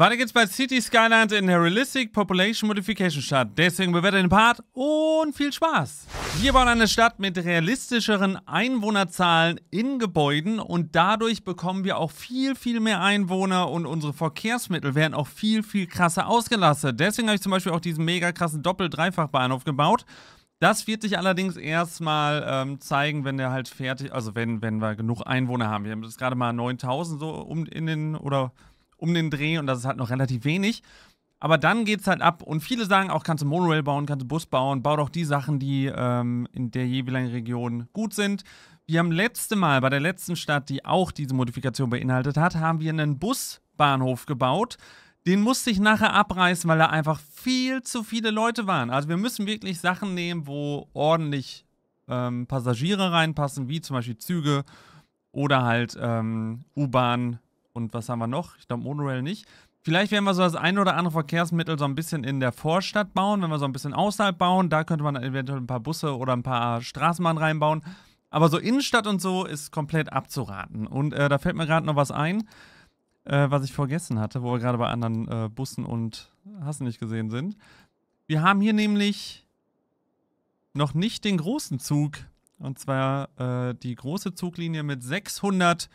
Weiter geht's bei City Skylines in der Realistic Population Modification Stadt. Deswegen bewertet den Part und viel Spaß! Wir bauen eine Stadt mit realistischeren Einwohnerzahlen in Gebäuden und dadurch bekommen wir auch viel, viel mehr Einwohner und unsere Verkehrsmittel werden auch viel, viel krasser ausgelastet. Deswegen habe ich zum Beispiel auch diesen mega krassen Doppel-Dreifach-Bahnhof gebaut. Das wird sich allerdings erstmal ähm, zeigen, wenn der halt fertig, also wenn, wenn wir genug Einwohner haben. Wir haben jetzt gerade mal 9000 so um in den, oder um den Dreh und das ist halt noch relativ wenig. Aber dann geht es halt ab und viele sagen auch, kannst du Monorail bauen, kannst du Bus bauen, bau doch die Sachen, die ähm, in der jeweiligen Region gut sind. Wir haben letzte Mal bei der letzten Stadt, die auch diese Modifikation beinhaltet hat, haben wir einen Busbahnhof gebaut. Den musste ich nachher abreißen, weil da einfach viel zu viele Leute waren. Also wir müssen wirklich Sachen nehmen, wo ordentlich ähm, Passagiere reinpassen, wie zum Beispiel Züge oder halt ähm, U-Bahn, und was haben wir noch? Ich glaube, Monorail nicht. Vielleicht werden wir so das ein oder andere Verkehrsmittel so ein bisschen in der Vorstadt bauen, wenn wir so ein bisschen außerhalb bauen. Da könnte man eventuell ein paar Busse oder ein paar Straßenbahnen reinbauen. Aber so Innenstadt und so ist komplett abzuraten. Und äh, da fällt mir gerade noch was ein, äh, was ich vergessen hatte, wo wir gerade bei anderen äh, Bussen und Hassen nicht gesehen sind. Wir haben hier nämlich noch nicht den großen Zug. Und zwar äh, die große Zuglinie mit 600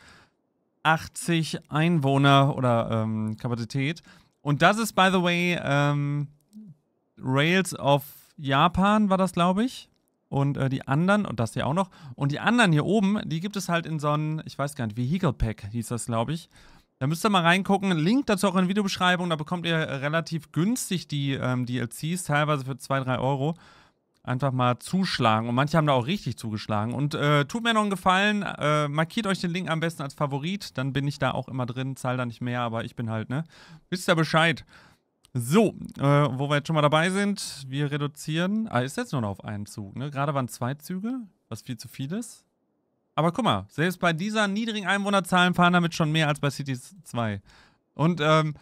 80 Einwohner oder ähm, Kapazität. Und das ist, by the way, ähm, Rails of Japan war das, glaube ich. Und äh, die anderen, und das hier auch noch, und die anderen hier oben, die gibt es halt in so einem, ich weiß gar nicht, Vehicle Pack hieß das, glaube ich. Da müsst ihr mal reingucken. Link dazu auch in der Videobeschreibung. Da bekommt ihr relativ günstig die ähm, DLCs, teilweise für 2, 3 Euro einfach mal zuschlagen. Und manche haben da auch richtig zugeschlagen. Und äh, tut mir noch einen Gefallen, äh, markiert euch den Link am besten als Favorit, dann bin ich da auch immer drin, zahl da nicht mehr, aber ich bin halt, ne? Wisst ihr Bescheid. So, äh, wo wir jetzt schon mal dabei sind, wir reduzieren. Ah, ist jetzt nur noch auf einen Zug, ne? Gerade waren zwei Züge, was viel zu viel ist. Aber guck mal, selbst bei dieser niedrigen Einwohnerzahlen fahren damit schon mehr als bei Cities 2. Und ähm,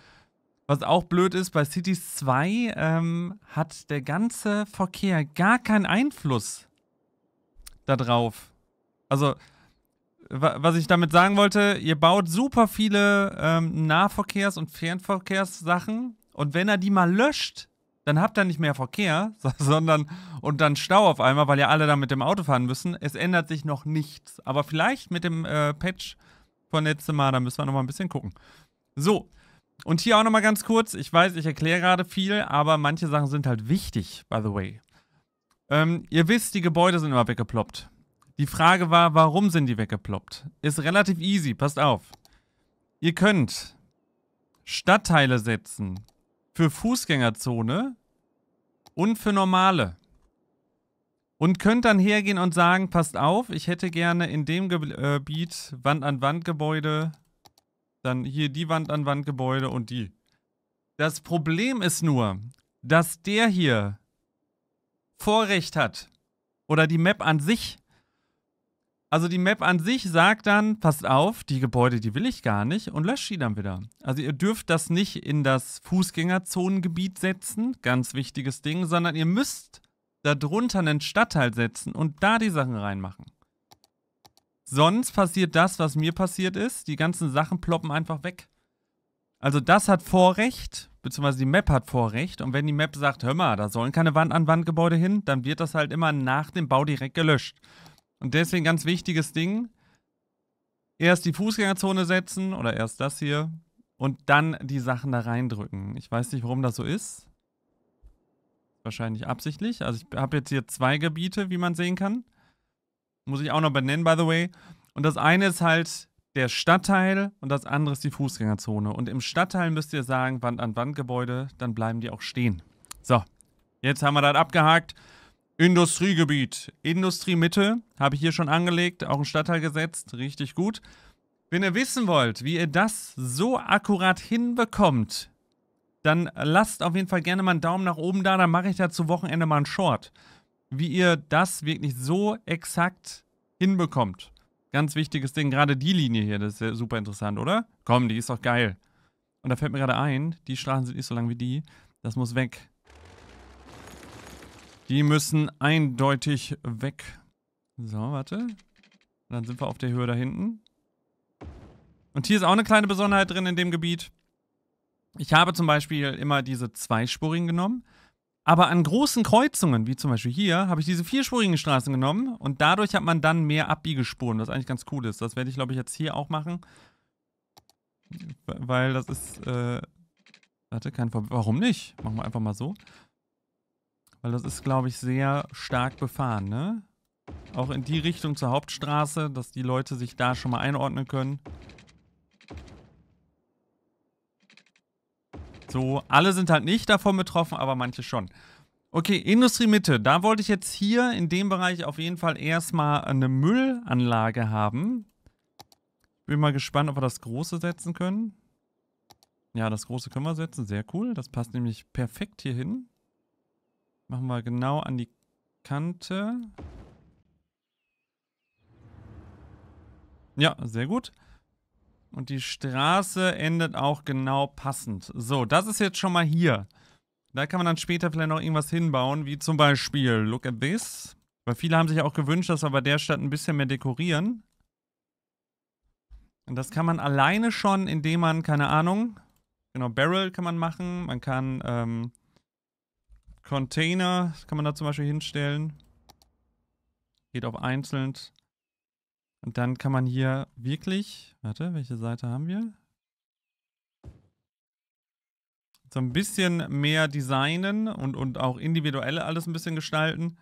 was auch blöd ist, bei Cities 2 ähm, hat der ganze Verkehr gar keinen Einfluss darauf. Also, was ich damit sagen wollte, ihr baut super viele ähm, Nahverkehrs- und Fernverkehrssachen und wenn er die mal löscht, dann habt ihr nicht mehr Verkehr, sondern und dann Stau auf einmal, weil ja alle dann mit dem Auto fahren müssen. Es ändert sich noch nichts. Aber vielleicht mit dem äh, Patch von letztem Mal, da müssen wir nochmal ein bisschen gucken. So, und hier auch nochmal ganz kurz, ich weiß, ich erkläre gerade viel, aber manche Sachen sind halt wichtig, by the way. Ähm, ihr wisst, die Gebäude sind immer weggeploppt. Die Frage war, warum sind die weggeploppt? Ist relativ easy, passt auf. Ihr könnt Stadtteile setzen für Fußgängerzone und für normale. Und könnt dann hergehen und sagen, passt auf, ich hätte gerne in dem Gebiet äh, Wand-an-Wand-Gebäude dann hier die Wand an Wand Gebäude und die. Das Problem ist nur, dass der hier Vorrecht hat. Oder die Map an sich. Also die Map an sich sagt dann, passt auf, die Gebäude, die will ich gar nicht und löscht die dann wieder. Also ihr dürft das nicht in das Fußgängerzonengebiet setzen, ganz wichtiges Ding, sondern ihr müsst darunter einen Stadtteil setzen und da die Sachen reinmachen. Sonst passiert das, was mir passiert ist. Die ganzen Sachen ploppen einfach weg. Also das hat Vorrecht, beziehungsweise die Map hat Vorrecht. Und wenn die Map sagt, hör mal, da sollen keine Wand-an-Wand-Gebäude hin, dann wird das halt immer nach dem Bau direkt gelöscht. Und deswegen ganz wichtiges Ding, erst die Fußgängerzone setzen oder erst das hier und dann die Sachen da reindrücken. Ich weiß nicht, warum das so ist. Wahrscheinlich absichtlich. Also ich habe jetzt hier zwei Gebiete, wie man sehen kann. Muss ich auch noch benennen, by the way. Und das eine ist halt der Stadtteil und das andere ist die Fußgängerzone. Und im Stadtteil müsst ihr sagen, Wand an Wand Gebäude, dann bleiben die auch stehen. So, jetzt haben wir das abgehakt. Industriegebiet, Industriemitte, habe ich hier schon angelegt, auch im Stadtteil gesetzt, richtig gut. Wenn ihr wissen wollt, wie ihr das so akkurat hinbekommt, dann lasst auf jeden Fall gerne mal einen Daumen nach oben da, dann mache ich da zu Wochenende mal einen Short wie ihr das wirklich so exakt hinbekommt. Ganz wichtiges Ding, gerade die Linie hier, das ist ja super interessant, oder? Komm, die ist doch geil. Und da fällt mir gerade ein, die Straßen sind nicht so lang wie die. Das muss weg. Die müssen eindeutig weg. So, warte. dann sind wir auf der Höhe da hinten. Und hier ist auch eine kleine Besonderheit drin in dem Gebiet. Ich habe zum Beispiel immer diese zweispurigen genommen. Aber an großen Kreuzungen, wie zum Beispiel hier, habe ich diese vierspurigen Straßen genommen und dadurch hat man dann mehr Abbiegespuren, was eigentlich ganz cool ist. Das werde ich, glaube ich, jetzt hier auch machen. Weil das ist, äh, warte, kein Problem. Warum nicht? Machen wir einfach mal so. Weil das ist, glaube ich, sehr stark befahren, ne? Auch in die Richtung zur Hauptstraße, dass die Leute sich da schon mal einordnen können. So, alle sind halt nicht davon betroffen, aber manche schon. Okay, Industriemitte. Da wollte ich jetzt hier in dem Bereich auf jeden Fall erstmal eine Müllanlage haben. Bin mal gespannt, ob wir das Große setzen können. Ja, das Große können wir setzen. Sehr cool. Das passt nämlich perfekt hier hin. Machen wir genau an die Kante. Ja, sehr gut. Und die Straße endet auch genau passend. So, das ist jetzt schon mal hier. Da kann man dann später vielleicht noch irgendwas hinbauen, wie zum Beispiel Look at this. Weil viele haben sich auch gewünscht, dass wir bei der Stadt ein bisschen mehr dekorieren. Und das kann man alleine schon, indem man, keine Ahnung, genau, Barrel kann man machen. Man kann ähm, Container, kann man da zum Beispiel hinstellen. Geht auf einzeln. Und dann kann man hier wirklich, warte, welche Seite haben wir? So ein bisschen mehr designen und, und auch individuell alles ein bisschen gestalten.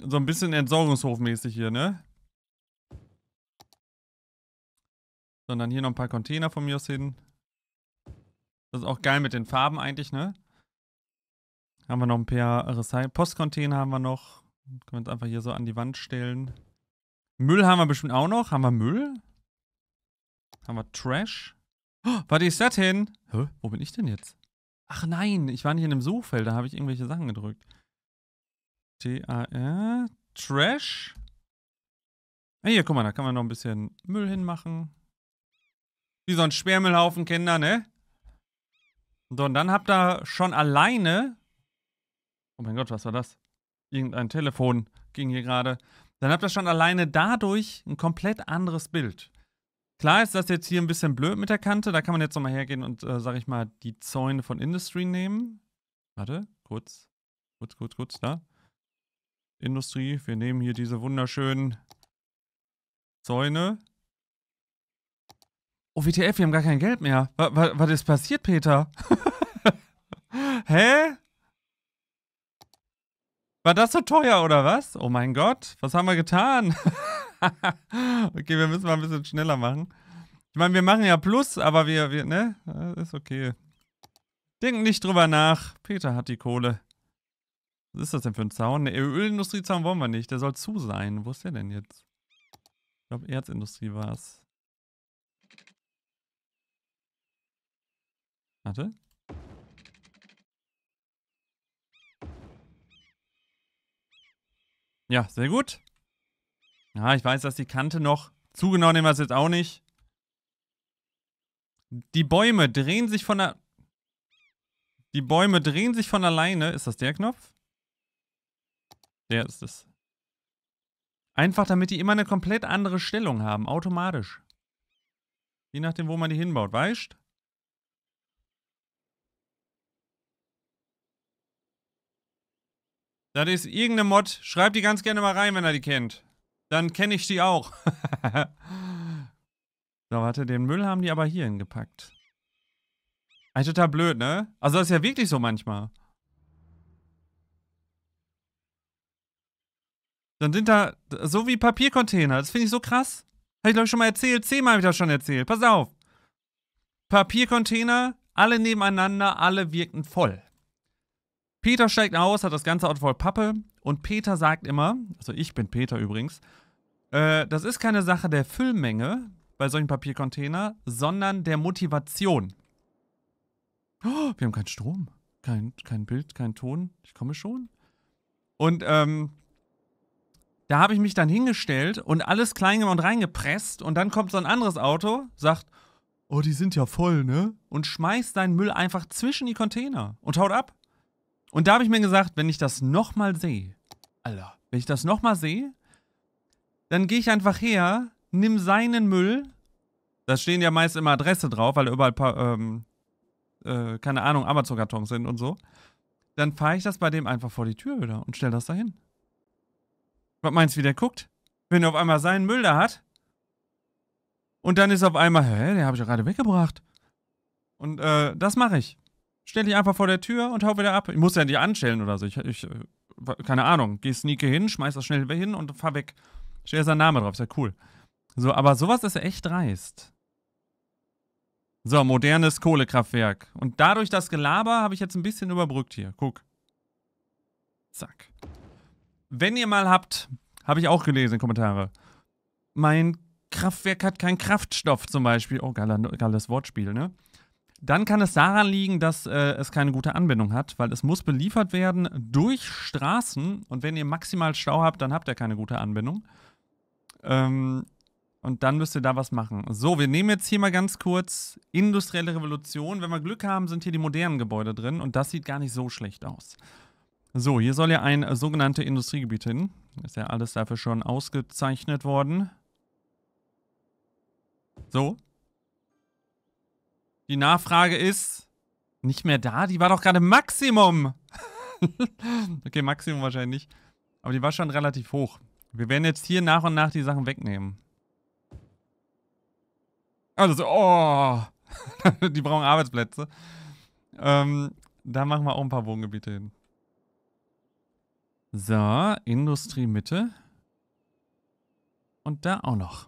So ein bisschen Entsorgungshofmäßig hier, ne? Sondern hier noch ein paar Container von mir aus hin. Das ist auch geil mit den Farben eigentlich, ne? Haben wir noch ein paar Postcontainer haben wir noch. Können wir uns einfach hier so an die Wand stellen. Müll haben wir bestimmt auch noch. Haben wir Müll? Haben wir Trash? Oh, warte, ist das hin? Hä? Wo bin ich denn jetzt? Ach nein, ich war nicht in einem Suchfeld, da habe ich irgendwelche Sachen gedrückt. T-A-R. Trash. Hey, hier, guck mal, da kann man noch ein bisschen Müll hinmachen. Wie so ein Sperrmüllhaufen, Kinder, ne? So, und dann habt ihr schon alleine... Oh mein Gott, was war das? Irgendein Telefon ging hier gerade dann habt ihr schon alleine dadurch ein komplett anderes Bild. Klar ist das jetzt hier ein bisschen blöd mit der Kante. Da kann man jetzt nochmal hergehen und, äh, sag ich mal, die Zäune von Industry nehmen. Warte, kurz. Kurz, kurz, kurz, da. Industrie, wir nehmen hier diese wunderschönen Zäune. Oh, WTF, wir haben gar kein Geld mehr. W was ist passiert, Peter? Hä? War das so teuer oder was? Oh mein Gott, was haben wir getan? okay, wir müssen mal ein bisschen schneller machen. Ich meine, wir machen ja Plus, aber wir, wir, ne? Ist okay. Denken nicht drüber nach. Peter hat die Kohle. Was ist das denn für ein Zaun? Ne, Ölindustriezaun wollen wir nicht. Der soll zu sein. Wo ist der denn jetzt? Ich glaube, Erzindustrie war es. Warte. Ja, sehr gut. Ja, ich weiß, dass die Kante noch. Zu genau nehmen wir es jetzt auch nicht. Die Bäume drehen sich von der... Die Bäume drehen sich von alleine. Ist das der Knopf? Der ist es. Einfach, damit die immer eine komplett andere Stellung haben. Automatisch. Je nachdem, wo man die hinbaut. Weißt? Das ist irgendeine Mod. Schreibt die ganz gerne mal rein, wenn ihr die kennt. Dann kenne ich die auch. so, warte, den Müll haben die aber hierhin gepackt. Eigentlich total blöd, ne? Also das ist ja wirklich so manchmal. Dann sind da, so wie Papiercontainer, das finde ich so krass. Habe ich glaube ich schon mal erzählt, zehnmal habe ich das schon erzählt. Pass auf. Papiercontainer, alle nebeneinander, alle wirken voll. Peter steigt aus, hat das ganze Auto voll Pappe und Peter sagt immer, also ich bin Peter übrigens, äh, das ist keine Sache der Füllmenge bei solchen Papiercontainer, sondern der Motivation. Oh, wir haben keinen Strom, kein, kein Bild, kein Ton, ich komme schon. Und ähm, da habe ich mich dann hingestellt und alles klein gemacht und reingepresst und dann kommt so ein anderes Auto, sagt, oh, die sind ja voll, ne? Und schmeißt deinen Müll einfach zwischen die Container und haut ab. Und da habe ich mir gesagt, wenn ich das nochmal sehe, Alter, wenn ich das nochmal sehe, dann gehe ich einfach her, nimm seinen Müll. Da stehen ja meist immer Adresse drauf, weil überall, paar, ähm, äh, keine Ahnung, Amazon-Kartons sind und so. Dann fahre ich das bei dem einfach vor die Tür wieder und stelle das da hin. Was meinst du, wie der guckt? Wenn er auf einmal seinen Müll da hat. Und dann ist auf einmal, hä, den habe ich ja gerade weggebracht. Und äh, das mache ich stell dich einfach vor der Tür und hau wieder ab. Ich muss ja nicht anstellen oder so. Ich, ich äh, keine Ahnung, geh Sneake hin, schmeiß das schnell hin und fahr weg. Steht ja sein Name drauf, ist ja cool. So, aber sowas ist ja echt dreist. So, modernes Kohlekraftwerk. Und dadurch das Gelaber habe ich jetzt ein bisschen überbrückt hier. Guck. Zack. Wenn ihr mal habt, habe ich auch gelesen in Kommentare. Mein Kraftwerk hat keinen Kraftstoff zum Beispiel. Oh, geiler, geiles Wortspiel, ne? dann kann es daran liegen, dass äh, es keine gute Anbindung hat, weil es muss beliefert werden durch Straßen und wenn ihr maximal Stau habt, dann habt ihr keine gute Anbindung. Ähm, und dann müsst ihr da was machen. So, wir nehmen jetzt hier mal ganz kurz industrielle Revolution. Wenn wir Glück haben, sind hier die modernen Gebäude drin und das sieht gar nicht so schlecht aus. So, hier soll ja ein äh, sogenanntes Industriegebiet hin. Ist ja alles dafür schon ausgezeichnet worden. So, die Nachfrage ist nicht mehr da. Die war doch gerade Maximum. okay, Maximum wahrscheinlich nicht. Aber die war schon relativ hoch. Wir werden jetzt hier nach und nach die Sachen wegnehmen. Also so, oh. die brauchen Arbeitsplätze. Ähm, da machen wir auch ein paar Wohngebiete hin. So, Industriemitte. Und da auch noch.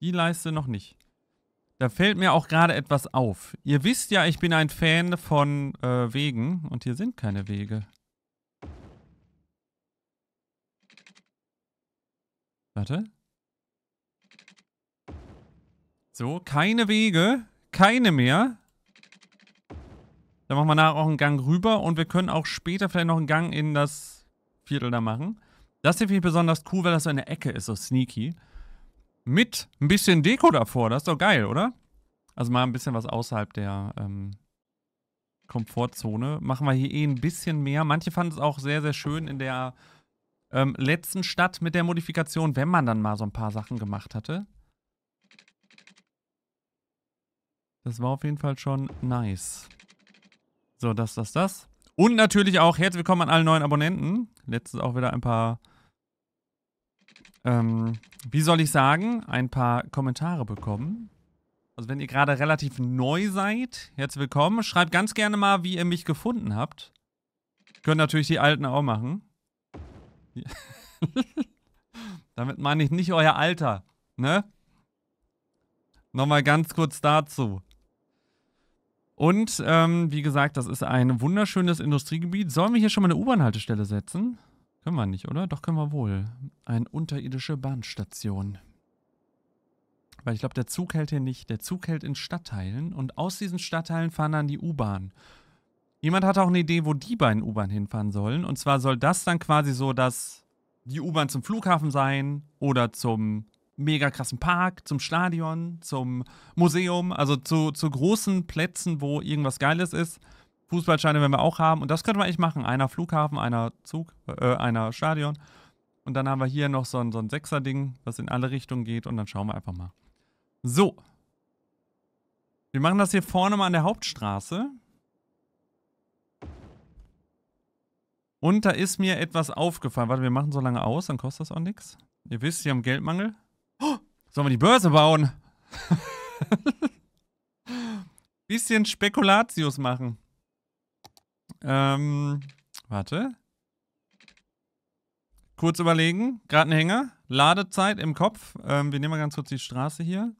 Die Leiste noch nicht. Da fällt mir auch gerade etwas auf. Ihr wisst ja, ich bin ein Fan von äh, Wegen und hier sind keine Wege. Warte. So, keine Wege. Keine mehr. Dann machen wir nachher auch einen Gang rüber und wir können auch später vielleicht noch einen Gang in das Viertel da machen. Das hier finde ich besonders cool, weil das so eine Ecke ist, so sneaky. Mit ein bisschen Deko davor, das ist doch geil, oder? Also mal ein bisschen was außerhalb der ähm, Komfortzone. Machen wir hier eh ein bisschen mehr. Manche fanden es auch sehr, sehr schön in der ähm, letzten Stadt mit der Modifikation, wenn man dann mal so ein paar Sachen gemacht hatte. Das war auf jeden Fall schon nice. So, das, das, das. Und natürlich auch herzlich willkommen an alle neuen Abonnenten. Letztens auch wieder ein paar ähm, wie soll ich sagen, ein paar Kommentare bekommen. Also wenn ihr gerade relativ neu seid, herzlich willkommen. Schreibt ganz gerne mal, wie ihr mich gefunden habt. Können natürlich die Alten auch machen. Ja. Damit meine ich nicht euer Alter, ne? Nochmal ganz kurz dazu. Und, ähm, wie gesagt, das ist ein wunderschönes Industriegebiet. Sollen wir hier schon mal eine U-Bahn-Haltestelle setzen? Können wir nicht, oder? Doch können wir wohl. Eine unterirdische Bahnstation. Weil ich glaube, der Zug hält hier nicht. Der Zug hält in Stadtteilen und aus diesen Stadtteilen fahren dann die U-Bahn. Jemand hat auch eine Idee, wo die beiden U-Bahn hinfahren sollen. Und zwar soll das dann quasi so, dass die U-Bahn zum Flughafen sein oder zum mega krassen Park, zum Stadion, zum Museum, also zu, zu großen Plätzen, wo irgendwas Geiles ist. Fußballscheine werden wir auch haben. Und das könnte man eigentlich machen. Einer Flughafen, einer Zug, äh, einer Stadion. Und dann haben wir hier noch so ein, so ein Sechser-Ding, was in alle Richtungen geht. Und dann schauen wir einfach mal. So. Wir machen das hier vorne mal an der Hauptstraße. Und da ist mir etwas aufgefallen. Warte, wir machen so lange aus, dann kostet das auch nichts. Ihr wisst, wir haben Geldmangel. Oh, sollen wir die Börse bauen? Bisschen Spekulatius machen. Ähm, warte. Kurz überlegen. Gerade ein Hänger. Ladezeit im Kopf. Ähm, wir nehmen mal ganz kurz die Straße hier.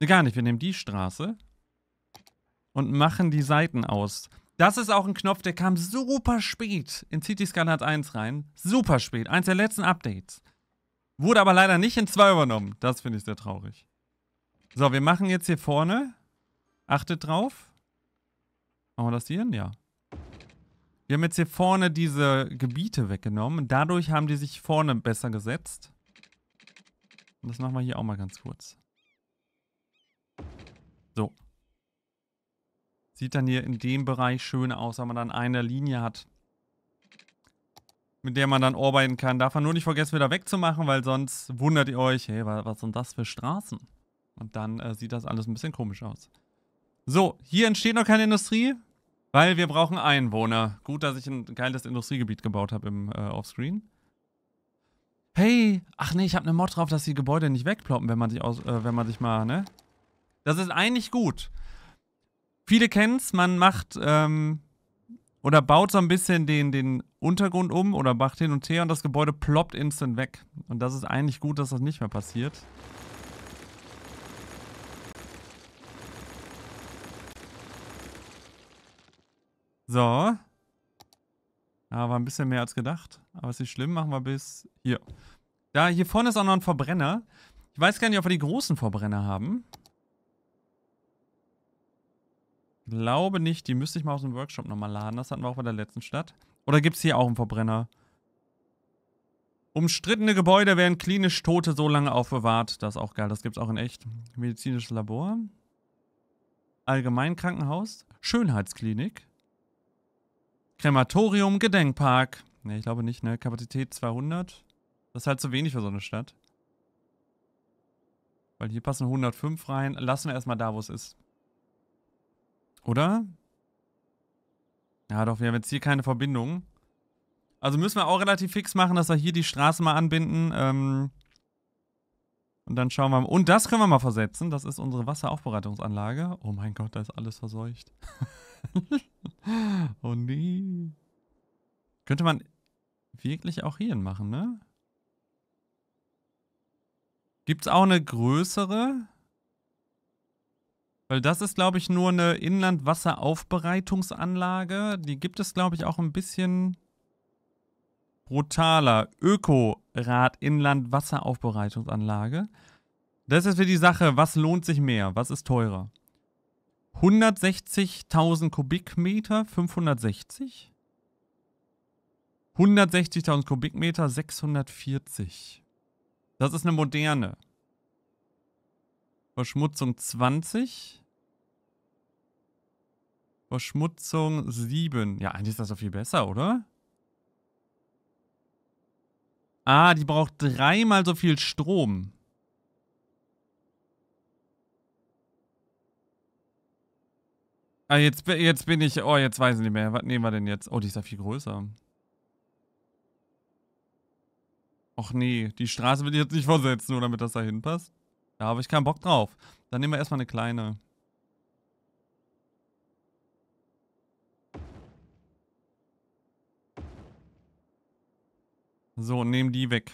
Nee, gar nicht. Wir nehmen die Straße. Und machen die Seiten aus. Das ist auch ein Knopf, der kam super spät in CityScan hat 1 rein. Super spät. Eins der letzten Updates. Wurde aber leider nicht in 2 übernommen. Das finde ich sehr traurig. So, wir machen jetzt hier vorne. Achtet drauf. Machen wir das hier hin? Ja. Wir haben jetzt hier vorne diese Gebiete weggenommen. Dadurch haben die sich vorne besser gesetzt. Und das machen wir hier auch mal ganz kurz. So. Sieht dann hier in dem Bereich schön aus, wenn man dann eine Linie hat, mit der man dann arbeiten kann. Darf man nur nicht vergessen, wieder wegzumachen, weil sonst wundert ihr euch, hey, was sind das für Straßen? Und dann äh, sieht das alles ein bisschen komisch aus. So, hier entsteht noch keine Industrie. Weil wir brauchen Einwohner. Gut, dass ich ein geiles Industriegebiet gebaut habe im äh, Offscreen. Hey, ach nee, ich habe eine Mod drauf, dass die Gebäude nicht wegploppen, wenn man sich aus, äh, wenn man sich mal, ne? Das ist eigentlich gut. Viele kennen's, man macht ähm, oder baut so ein bisschen den, den Untergrund um oder macht hin und her und das Gebäude ploppt instant weg. Und das ist eigentlich gut, dass das nicht mehr passiert. So. Da war ein bisschen mehr als gedacht. Aber ist nicht schlimm, machen wir bis hier. Da, hier vorne ist auch noch ein Verbrenner. Ich weiß gar nicht, ob wir die großen Verbrenner haben. Glaube nicht. Die müsste ich mal aus dem Workshop nochmal laden. Das hatten wir auch bei der letzten Stadt. Oder gibt es hier auch einen Verbrenner? Umstrittene Gebäude werden klinisch Tote so lange aufbewahrt. Das ist auch geil. Das gibt es auch in echt. Medizinisches Labor. Allgemeinkrankenhaus. Schönheitsklinik. Krematorium Gedenkpark. Ne, ich glaube nicht, ne? Kapazität 200. Das ist halt zu wenig für so eine Stadt. Weil hier passen 105 rein. Lassen wir erstmal da, wo es ist. Oder? Ja doch, wir haben jetzt hier keine Verbindung. Also müssen wir auch relativ fix machen, dass wir hier die Straße mal anbinden. Ähm, und dann schauen wir mal. Und das können wir mal versetzen. Das ist unsere Wasseraufbereitungsanlage. Oh mein Gott, da ist alles verseucht. oh nee. Könnte man wirklich auch hier machen, ne? Gibt es auch eine größere? Weil das ist, glaube ich, nur eine Inlandwasseraufbereitungsanlage. Die gibt es, glaube ich, auch ein bisschen brutaler. Öko Rad Inland Wasseraufbereitungsanlage. Das ist für die Sache, was lohnt sich mehr, was ist teurer? 160.000 Kubikmeter, 560? 160.000 Kubikmeter, 640. Das ist eine moderne. Verschmutzung 20. Verschmutzung 7. Ja, eigentlich ist das doch viel besser, oder? Ah, die braucht dreimal so viel Strom. Ah, jetzt, jetzt bin ich. Oh, jetzt weiß ich nicht mehr. Was nehmen wir denn jetzt? Oh, die ist ja viel größer. Och nee, die Straße will ich jetzt nicht versetzen, nur damit das da hinpasst. Da habe ich keinen Bock drauf. Dann nehmen wir erstmal eine kleine. So, nehmen die weg.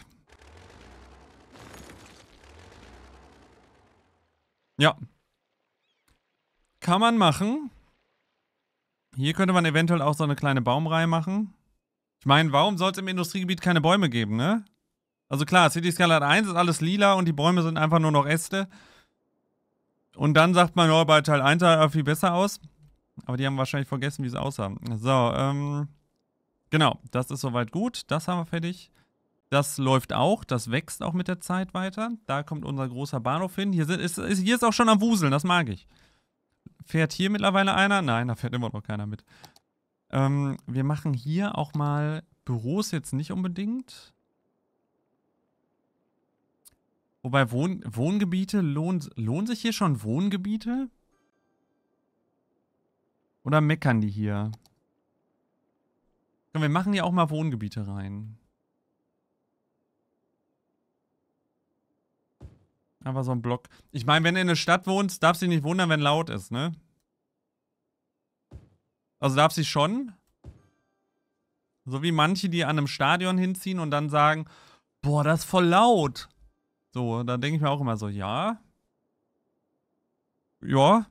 Ja. Kann man machen. Hier könnte man eventuell auch so eine kleine Baumreihe machen. Ich meine, warum soll es im Industriegebiet keine Bäume geben, ne? Also klar, City Skyline 1 ist alles lila und die Bäume sind einfach nur noch Äste. Und dann sagt man, oh, bei Teil 1 sah er viel besser aus. Aber die haben wahrscheinlich vergessen, wie sie aussahen. So, ähm... Genau, das ist soweit gut. Das haben wir fertig. Das läuft auch, das wächst auch mit der Zeit weiter. Da kommt unser großer Bahnhof hin. Hier, sind, ist, ist, hier ist auch schon am Wuseln, das mag ich. Fährt hier mittlerweile einer? Nein, da fährt immer noch keiner mit. Ähm, wir machen hier auch mal Büros jetzt nicht unbedingt. Wobei Wohn Wohngebiete, lohnt, lohnen sich hier schon Wohngebiete? Oder meckern die hier? Komm, wir machen ja auch mal Wohngebiete rein. Einfach so ein Block. Ich meine, wenn du in der Stadt wohnst, darfst du dich nicht wundern, wenn laut ist, ne? Also darfst du dich schon. So wie manche, die an einem Stadion hinziehen und dann sagen, boah, das ist voll laut. So, dann denke ich mir auch immer so, ja. Ja.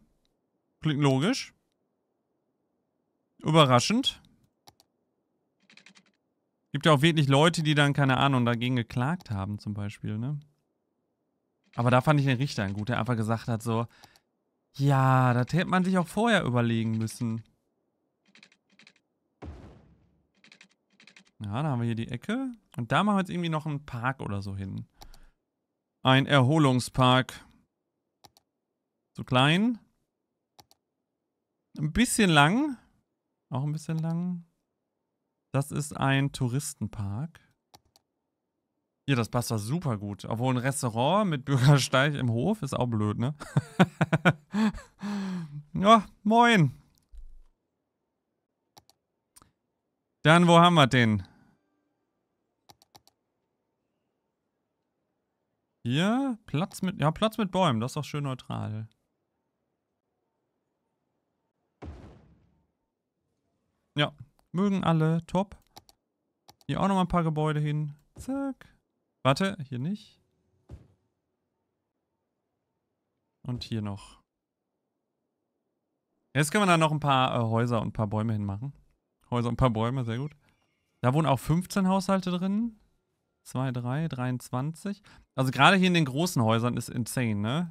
Klingt logisch. Überraschend. Gibt ja auch wirklich Leute, die dann, keine Ahnung, dagegen geklagt haben, zum Beispiel, ne? Aber da fand ich den Richter gut, der einfach gesagt hat, so, ja, das hätte man sich auch vorher überlegen müssen. Ja, da haben wir hier die Ecke. Und da machen wir jetzt irgendwie noch einen Park oder so hin. Ein Erholungspark. So klein. Ein bisschen lang. Auch ein bisschen lang. Das ist ein Touristenpark. Hier, das passt doch super gut. Obwohl ein Restaurant mit Bürgersteig im Hof ist auch blöd, ne? ja, moin. Dann, wo haben wir den? Hier, Platz mit, ja, Platz mit Bäumen, das ist doch schön neutral. Ja, Mögen alle. Top. Hier auch nochmal ein paar Gebäude hin. Zack. Warte, hier nicht. Und hier noch. Jetzt können wir da noch ein paar äh, Häuser und ein paar Bäume hinmachen. Häuser und ein paar Bäume, sehr gut. Da wohnen auch 15 Haushalte drin. 2, 3, 23. Also gerade hier in den großen Häusern ist insane, ne?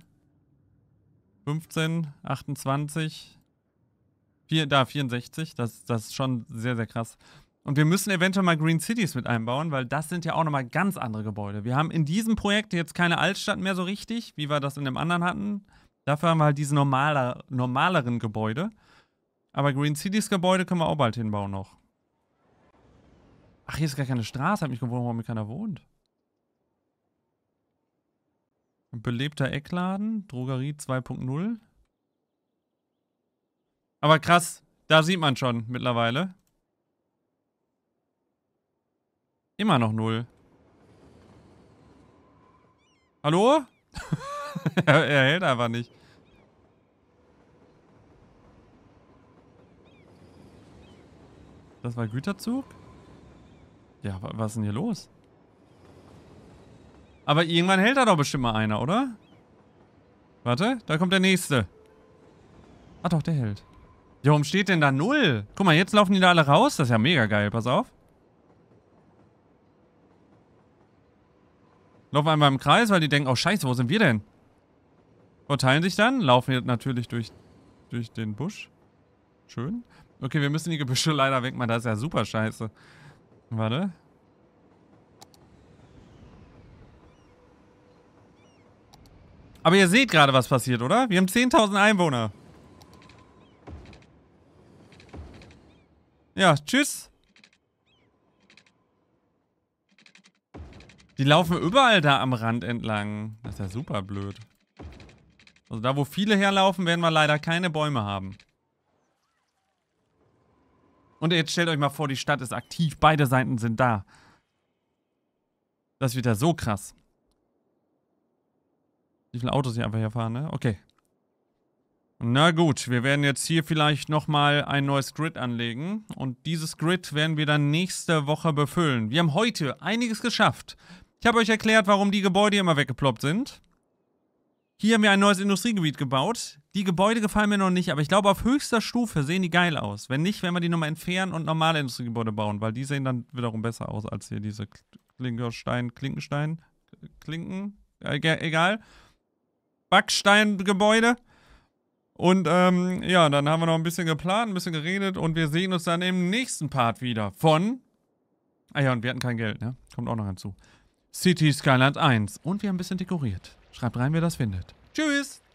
15, 28, Vier, da, 64. Das, das ist schon sehr, sehr krass. Und wir müssen eventuell mal Green Cities mit einbauen, weil das sind ja auch nochmal ganz andere Gebäude. Wir haben in diesem Projekt jetzt keine Altstadt mehr so richtig, wie wir das in dem anderen hatten. Dafür haben wir halt diese normaler, normaleren Gebäude. Aber Green Cities Gebäude können wir auch bald hinbauen noch. Ach, hier ist gar keine Straße. Hab mich gewundert, warum hier keiner wohnt. Belebter Eckladen, Drogerie 2.0. Aber krass, da sieht man schon mittlerweile. Immer noch null. Hallo? er, hält einfach nicht. Das war Güterzug? Ja, was ist denn hier los? Aber irgendwann hält da doch bestimmt mal einer, oder? Warte, da kommt der nächste. Ah doch, der hält warum steht denn da null? Guck mal, jetzt laufen die da alle raus. Das ist ja mega geil. Pass auf. Laufen einmal im Kreis, weil die denken, oh scheiße, wo sind wir denn? Verteilen sich dann, laufen jetzt natürlich durch, durch den Busch. Schön. Okay, wir müssen die Gebüsche leider wegmachen. Das ist ja super scheiße. Warte. Aber ihr seht gerade, was passiert, oder? Wir haben 10.000 Einwohner. Ja, tschüss. Die laufen überall da am Rand entlang. Das ist ja super blöd. Also da, wo viele herlaufen, werden wir leider keine Bäume haben. Und jetzt stellt euch mal vor, die Stadt ist aktiv. Beide Seiten sind da. Das wird ja so krass. Wie viele Autos hier einfach hier fahren, ne? Okay. Na gut, wir werden jetzt hier vielleicht nochmal ein neues Grid anlegen und dieses Grid werden wir dann nächste Woche befüllen. Wir haben heute einiges geschafft. Ich habe euch erklärt, warum die Gebäude immer weggeploppt sind. Hier haben wir ein neues Industriegebiet gebaut. Die Gebäude gefallen mir noch nicht, aber ich glaube, auf höchster Stufe sehen die geil aus. Wenn nicht, werden wir die nochmal entfernen und normale Industriegebäude bauen, weil die sehen dann wiederum besser aus als hier diese Klinkerstein, Klinkenstein, Klinken, egal. Backsteingebäude. Und ähm, ja, dann haben wir noch ein bisschen geplant, ein bisschen geredet und wir sehen uns dann im nächsten Part wieder von. Ah ja, und wir hatten kein Geld, ne? Kommt auch noch hinzu. City Skyland 1. Und wir haben ein bisschen dekoriert. Schreibt rein, wer das findet. Tschüss!